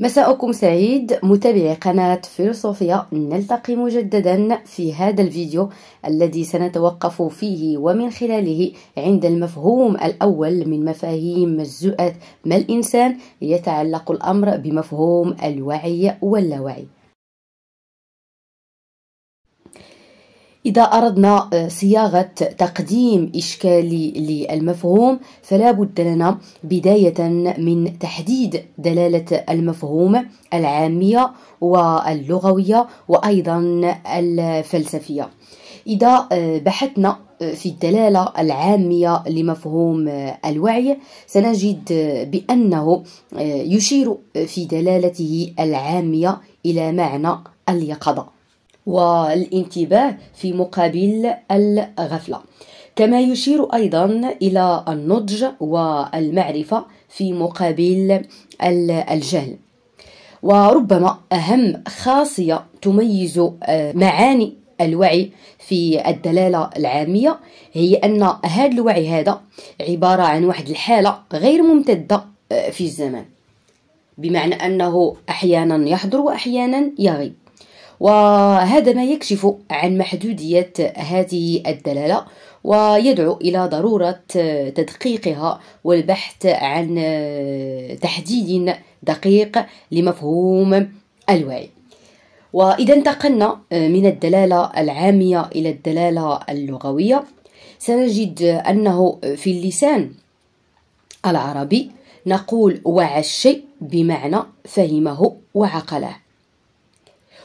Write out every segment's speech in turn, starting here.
مساءكم سعيد متابعي قناة فيلسوفيا نلتقي مجددا في هذا الفيديو الذي سنتوقف فيه ومن خلاله عند المفهوم الأول من مفاهيم مجزوءات ما الإنسان يتعلق الأمر بمفهوم الوعي واللاوعي إذا أردنا آه، صياغة تقديم إشكالي للمفهوم فلا بد لنا بداية من تحديد دلالة المفهوم العامية واللغوية وأيضا الفلسفية إذا آه، بحثنا آه، في الدلالة العامية لمفهوم الوعي سنجد بأنه يشير في دلالته العامية إلى معنى اليقظة والانتباه في مقابل الغفله كما يشير ايضا الى النضج والمعرفه في مقابل الجهل وربما اهم خاصيه تميز آه، معاني الوعي في الدلاله العاميه هي ان هذا الوعي هذا عباره عن واحد الحاله غير ممتده آه، في الزمان بمعنى انه احيانا يحضر واحيانا يغيب وهذا ما يكشف عن محدودية هذه الدلالة ويدعو إلى ضرورة تدقيقها والبحث عن تحديد دقيق لمفهوم الوعي وإذا انتقلنا من الدلالة العامية إلى الدلالة اللغوية سنجد أنه في اللسان العربي نقول وعى الشيء بمعنى فهمه وعقله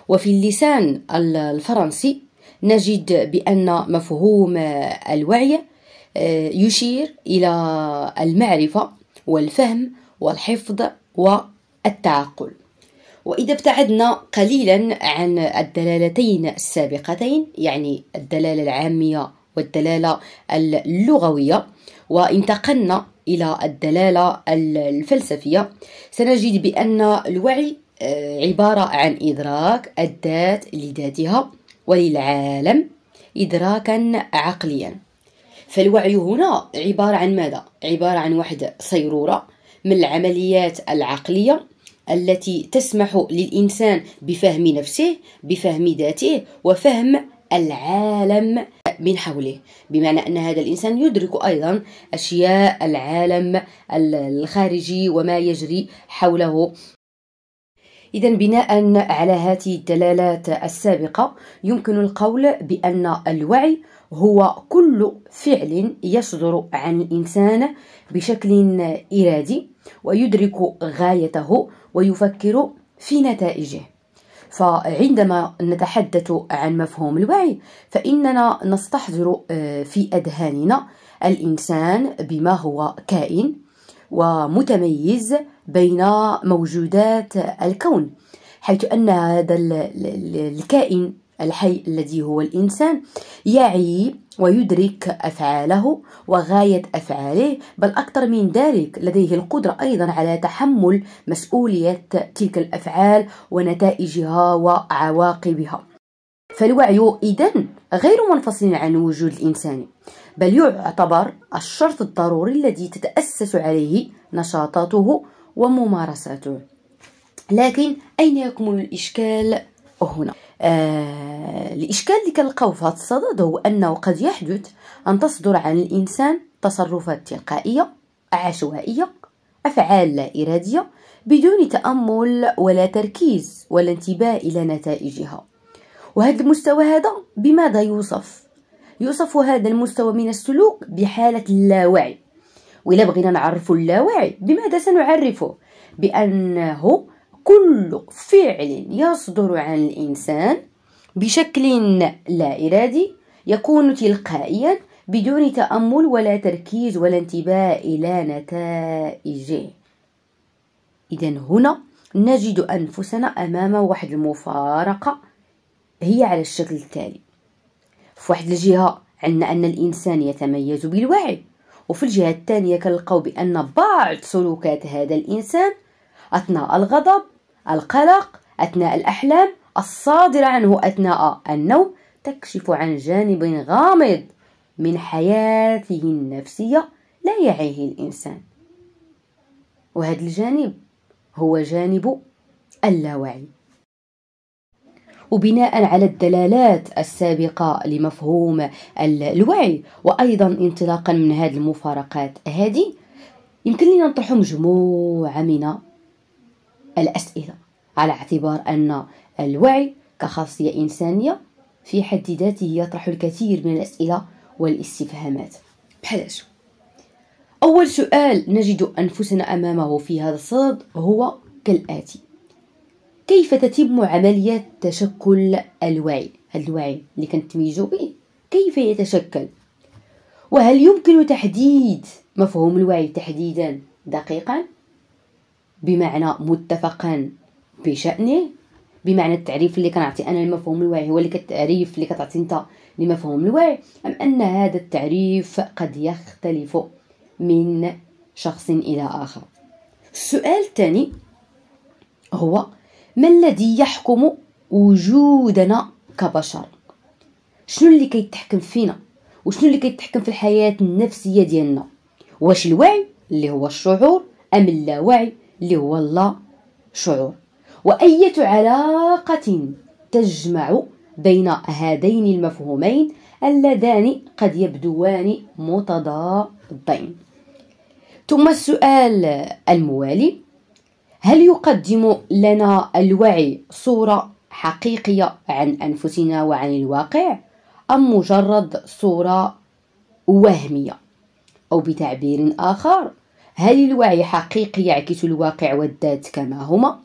وفي اللسان الفرنسي نجد بأن مفهوم الوعي آه، يشير إلى المعرفة والفهم والحفظ والتعقل وإذا ابتعدنا قليلا عن الدلالتين السابقتين يعني الدلالة العامية والدلالة اللغوية وانتقلنا إلى الدلالة الفلسفية سنجد بأن الوعي عبارة عن إدراك الذات لذاتها وللعالم إدراكا عقليا فالوعي هنا عبارة عن ماذا؟ عبارة عن واحد صيرورة من العمليات العقلية التي تسمح للإنسان بفهم نفسه بفهم ذاته وفهم العالم من حوله بمعنى أن هذا الإنسان يدرك أيضا أشياء العالم الخارجي وما يجري حوله إذا بناء على هذه الدلالات السابقة يمكن القول بأن الوعي هو كل فعل يصدر عن الإنسان بشكل إرادي ويدرك غايته ويفكر في نتائجه فعندما نتحدث عن مفهوم الوعي فإننا نستحضر آه، في أذهاننا الإنسان بما هو كائن ومتميز بين موجودات الكون حيث أن هذا الكائن الحي الذي هو الإنسان يعي ويدرك أفعاله وغاية أفعاله بل أكثر من ذلك لديه القدرة أيضا على تحمل مسؤولية تلك الأفعال ونتائجها وعواقبها فالوعي إذا غير منفصل عن وجود الإنسان بل يعتبر الشرط الضروري الذي تتأسس عليه نشاطاته وممارساته لكن أين يكمن الإشكال هنا آه الإشكال اللي كنلقاو في هذا الصدد هو أنه قد يحدث أن تصدر عن الإنسان تصرفات تلقائية عشوائية أفعال لا إرادية بدون تأمل ولا تركيز ولا انتباه إلى نتائجها وهذا المستوى هذا بماذا يوصف؟ يوصف هذا المستوى من السلوك بحالة اللاوعي وإلا بغينا نعرفوا اللاوعي بماذا سنعرفه بأنه كل فعل يصدر عن الإنسان بشكل لا إرادي يكون تلقائيا بدون تأمل ولا تركيز ولا انتباه إلى نتائجه إذا هنا نجد أنفسنا أمام واحد المفارقة هي على الشكل التالي في واحد الجهة عندنا أن الإنسان يتميز بالوعي وفي الجهة الثانية كنلقاو بأن بعض سلوكات هذا الإنسان أثناء الغضب القلق أثناء الأحلام الصادرة عنه أثناء النوم تكشف عن جانب غامض من حياته النفسية لا يعيه الإنسان وهذا الجانب هو جانب اللاوعي وبناء على الدلالات السابقة لمفهوم الوعي وأيضا انطلاقا من هذه المفارقات هذه يمكن لنا نطرح مجموعة من الأسئلة على اعتبار أن الوعي كخاصية إنسانية في حد ذاته يطرح الكثير من الأسئلة والاستفهامات بحلاش أول سؤال نجد أنفسنا أمامه في هذا الصدد هو كالآتي كيف تتم عملية تشكل الوعي الوعي اللي تميزه به كيف يتشكل وهل يمكن تحديد مفهوم الوعي تحديدا دقيقا بمعنى متفقا بشأنه بمعنى التعريف اللي كنعطي انا لمفهوم الوعي هو اللي كتعريف اللي كتعطي انت لمفهوم الوعي ام ان هذا التعريف قد يختلف من شخص الى اخر السؤال الثاني هو ما الذي يحكم وجودنا كبشر شنو اللي كيتحكم فينا وشنو اللي كيتحكم في الحياه النفسيه ديالنا واش الوعي اللي هو الشعور ام اللاوعي اللي هو اللا شعور واية علاقة تجمع بين هذين المفهومين اللذان قد يبدوان متضادين ثم السؤال الموالي هل يقدم لنا الوعي صورة حقيقية عن أنفسنا وعن الواقع أم مجرد صورة وهمية أو بتعبير آخر هل الوعي حقيقي يعكس الواقع والذات كما هما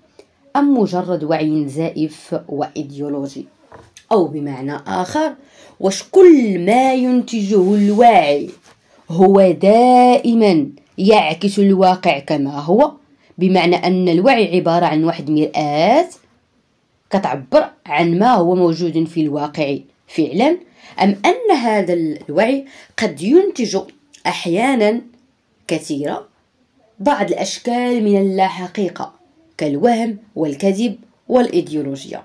أم مجرد وعي زائف وإيديولوجي أو بمعنى آخر واش كل ما ينتجه الوعي هو دائما يعكس الواقع كما هو بمعنى أن الوعي عبارة عن واحد مرآة كتعبر عن ما هو موجود في الواقع فعلا أم أن هذا الوعي قد ينتج أحيانا كثيرة بعض الأشكال من اللا حقيقة كالوهم والكذب والإيديولوجيا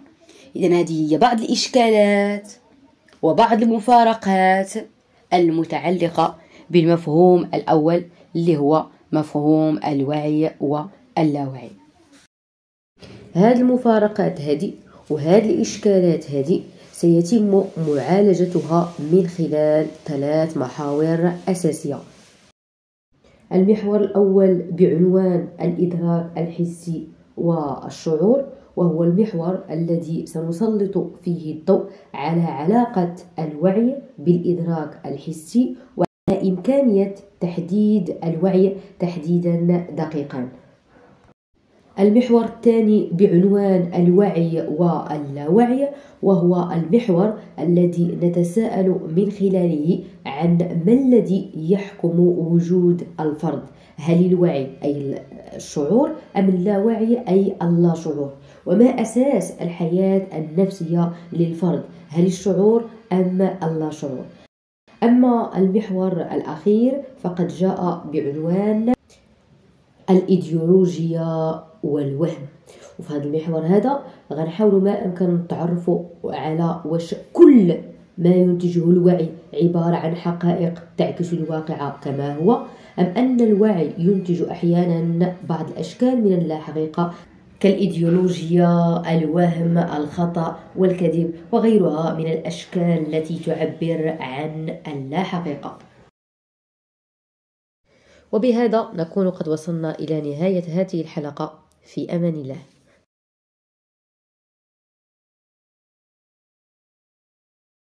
إذا هذه هي بعض الإشكالات وبعض المفارقات المتعلقة بالمفهوم الأول اللي هو مفهوم الوعي و اللاوعي هذه المفارقات هذه وهذه الإشكالات هذه سيتم معالجتها من خلال ثلاث محاور أساسية المحور الأول بعنوان الإدراك الحسي والشعور وهو المحور الذي سنسلط فيه الضوء على علاقة الوعي بالإدراك الحسي وعلى إمكانية تحديد الوعي تحديدا دقيقا المحور الثاني بعنوان الوعي واللاوعي وهو المحور الذي نتساءل من خلاله عن ما الذي يحكم وجود الفرد هل الوعي أي الشعور أم اللاوعي أي اللاشعور وما أساس الحياة النفسية للفرد هل الشعور أم اللاشعور أما المحور الأخير فقد جاء بعنوان الإيديولوجيا هو الوهم وفي هذا المحور هذا غنحاولوا ما امكن نتعرفوا على واش كل ما ينتجه الوعي عبارة عن حقائق تعكس الواقع كما هو أم أن الوعي ينتج أحيانا بعض الأشكال من اللا حقيقة كالإيديولوجيا، الوهم، الخطأ والكذب وغيرها من الأشكال التي تعبر عن اللا حقيقة وبهذا نكون قد وصلنا إلى نهاية هذه الحلقة في امان الله